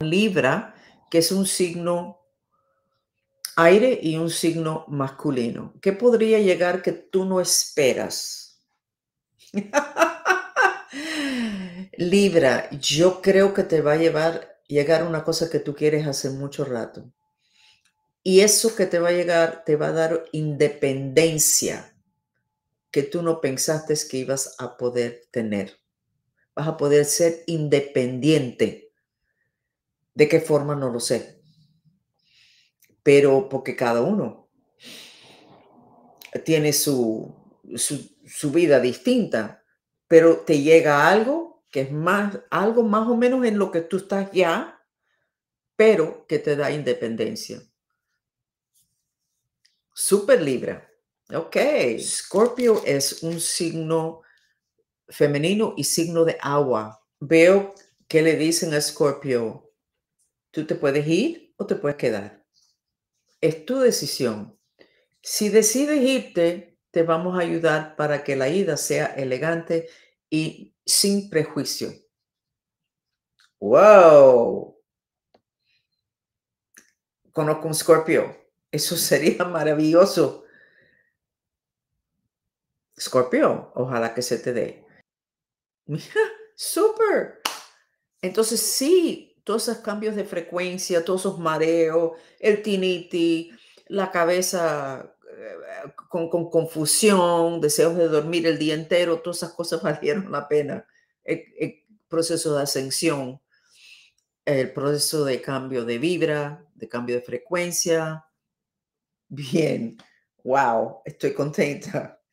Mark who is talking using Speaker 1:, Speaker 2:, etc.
Speaker 1: Libra, que es un signo aire y un signo masculino. ¿Qué podría llegar que tú no esperas? Libra, yo creo que te va a llevar, llegar una cosa que tú quieres hace mucho rato. Y eso que te va a llegar te va a dar independencia que tú no pensaste que ibas a poder tener. Vas a poder ser independiente ¿De qué forma? No lo sé. Pero porque cada uno tiene su, su, vida distinta, pero te llega algo que es más, algo más o menos en lo que tú estás ya, pero que te da independencia. Super Libra. Ok, Scorpio es un signo femenino y signo de agua. Veo que le dicen a Scorpio, Tú te puedes ir o te puedes quedar. Es tu decisión. Si decides irte, te vamos a ayudar para que la ida sea elegante y sin prejuicio. ¡Wow! Conozco un Scorpio. Eso sería maravilloso. Scorpio, ojalá que se te dé. Mira, súper. Entonces sí, todos esos cambios de frecuencia, todos esos mareos, el tiniti, la cabeza eh, con, confusión, deseos de dormir el día entero, todas esas cosas valieron la pena. el, eh, eh, proceso de ascensión, el proceso de cambio de vibra, de cambio de frecuencia. Bien, wow, estoy contenta.